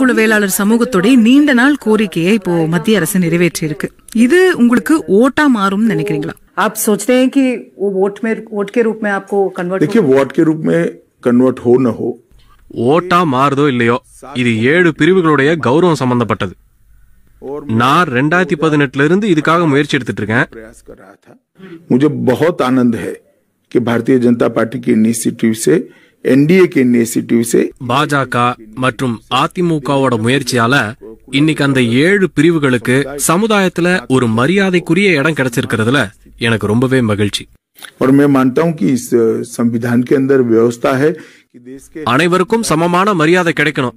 குளறுகுழு வேளாளர் சமூகத்துடைய நீண்ட நாள் கோரிக்கையை இப்போ மத்திய அரசு நிறைவேற்றி இருக்கு இது உங்களுக்கு ஓட்டா மாறும் நினைக்கிறீங்களா आप सोचते हैं कि वो वोट में वोट के रूप में आपको कन्वर्ट देखिए वोट के रूप में कन्वर्ट हो ना हो ஓட்டா மாறுதோ இல்லையோ இது ஏழு பிரிவுகளுடைய கௌரவம் சம்பந்தப்பட்டது நான் ரெண்டாயிரத்தி பதினெட்டுல இருந்து இதுக்காக முயற்சி எடுத்துட்டு இருக்கேன் मुझे बहुत आनंद है कि भारतीय जनता पार्टी की इनिशिएटिव से என்டிஏக்கு இன்இசிட்டிவ் பாஜக மற்றும் அதிமுகவோட முயற்சியால இன்னைக்கு அந்த ஏழு பிரிவுகளுக்கு சமுதாயத்துல ஒரு மரியாதைக்குரிய இடம் கிடைச்சிருக்கிறதுல எனக்கு ரொம்பவே மகிழ்ச்சி அனைவருக்கும் சமமான மரியாதை கிடைக்கணும்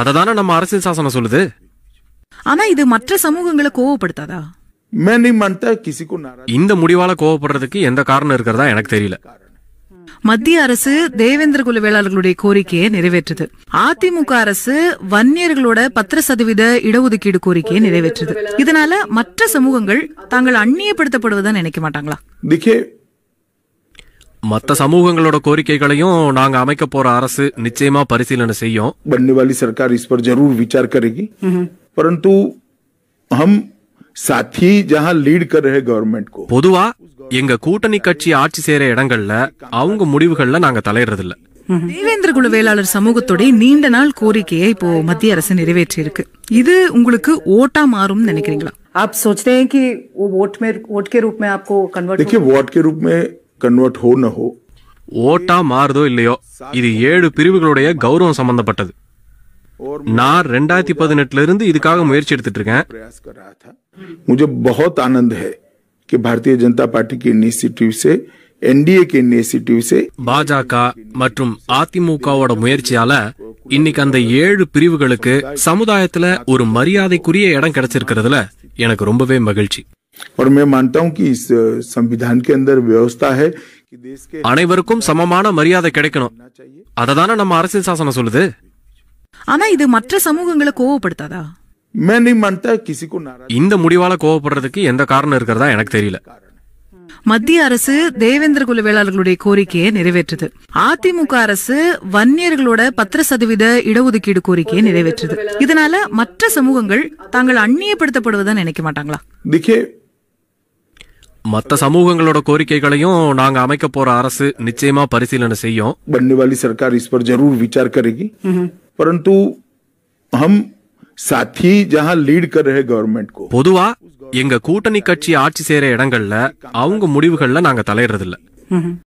அதை தானே நம்ம அரசியல் சாசனம் சொல்லுது ஆனா இது மற்ற சமூகங்களை கோவப்படுத்தாதா இந்த முடிவால கோவப்படுறதுக்கு எந்த காரணம் இருக்கிறதா எனக்கு தெரியல மத்திய அரசு தேவேந்திர குல வேளாளர்களுடைய கோரிக்கையை நிறைவேற்றுது அதிமுக அரசு வன்னியர்களோட பத்து சதவீத இடஒதுக்கீடு கோரிக்கையை நிறைவேற்றுது இதனால மற்ற சமூகங்கள் தாங்கள் அந்நியப்படுத்தப்படுவதை நினைக்க மாட்டாங்களா மற்ற சமூகங்களோட கோரிக்கைகளையும் நாங்க அமைக்க போற அரசு நிச்சயமா பரிசீலனை செய்யும் பன்னிவாலி சர்க்கார் இஸ் பர் ஜரூர் விசார் கரேகி பரந்து ஹம் சாத்தி ஜஹா லீட் கர் ரஹே கவர்மெண்ட் கோ பொதுவா எங்க கூட்டணி கட்சி ஆட்சி சேர இடங்கள்ல அவங்க முடிவுகள்ல நாங்க தலையிடுறது இல்ல தேவேந்திர குழு வேளாளர் சமூகத்துடைய நீண்ட நாள் கோரிக்கையை இப்போ மத்திய அரசு நிறைவேற்றி இருக்கு இது உங்களுக்கு ஓட்டா மாறும் நினைக்கிறீங்களா आप सोचते हैं कि वो वोट में वोट के रूप में आपको कन्वर्ट देखिए वोट के रूप में कन्वर्ट हो ना हो ஓட்டா மாறுதோ இல்லையோ இது ஏழு பிரிவுகளுடைய கௌரவம் சம்பந்தப்பட்டது நான் ரெண்டாயிரத்தி பதினெட்டுல இருந்து இதுக்காக முயற்சி எடுத்துட்டு இருக்கேன் பாரதிய ஜனதா பார்ட்டிக்கு है कि भारतीय जनता पार्टी என்டிஏ के इनिशिएटिव से பாஜக மற்றும் அதிமுகவோட முயற்சியால இன்னைக்கு அந்த ஏழு பிரிவுகளுக்கு சமுதாயத்துல ஒரு மரியாதைக்குரிய இடம் கிடைச்சிருக்கிறதுல எனக்கு ரொம்பவே மகிழ்ச்சி और मैं मानता हूं कि इस संविधान के अंदर व्यवस्था है அனைவருக்கும் சமமான மரியாதை கிடைக்கணும் அததானே நம்ம அரசியல் சாசனம் சொல்லுது ஆனா இது மற்ற சமூகங்களை கோவப்படுத்தாதா இந்த முடிவால கோவப்படுறதுக்கு எந்த காரணம் இருக்கிறதா எனக்கு தெரியல மத்திய அரசு தேவேந்திர குல வேளாளர்களுடைய கோரிக்கையை நிறைவேற்றுது அதிமுக அரசு வன்னியர்களோட பத்திர சதவீத இடஒதுக்கீடு கோரிக்கையை நிறைவேற்றுது இதனால மற்ற சமூகங்கள் தாங்கள் அந்நியப்படுத்தப்படுவதா நினைக்க மாட்டாங்களா மற்ற சமூகங்களோட கோரிக்கைகளையும் நாங்க அமைக்க போற அரசு நிச்சயமா பரிசீலனை செய்யும் परंतु हम சாத்தி ஜஹா லீட் கவர்மெண்ட் கோ பொதுவா எங்க கூட்டணி கட்சி ஆட்சி செய்யற இடங்கள்ல அவங்க முடிவுகள்ல நாங்க தலையிடுறது